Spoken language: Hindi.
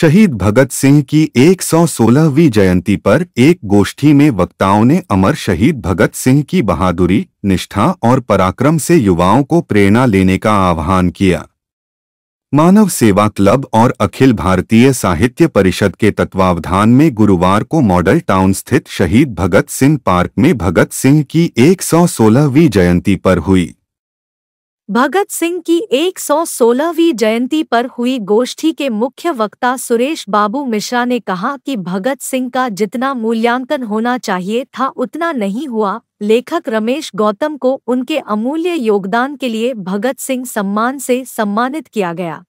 शहीद भगत सिंह की 116वीं जयंती पर एक गोष्ठी में वक्ताओं ने अमर शहीद भगत सिंह की बहादुरी निष्ठा और पराक्रम से युवाओं को प्रेरणा लेने का आह्वान किया मानव सेवा क्लब और अखिल भारतीय साहित्य परिषद के तत्वावधान में गुरुवार को मॉडल टाउन स्थित शहीद भगत सिंह पार्क में भगत सिंह की 116वीं जयंती पर हुई भगत सिंह की 116वीं जयंती पर हुई गोष्ठी के मुख्य वक्ता सुरेश बाबू मिश्रा ने कहा कि भगत सिंह का जितना मूल्यांकन होना चाहिए था उतना नहीं हुआ लेखक रमेश गौतम को उनके अमूल्य योगदान के लिए भगत सिंह सम्मान से सम्मानित किया गया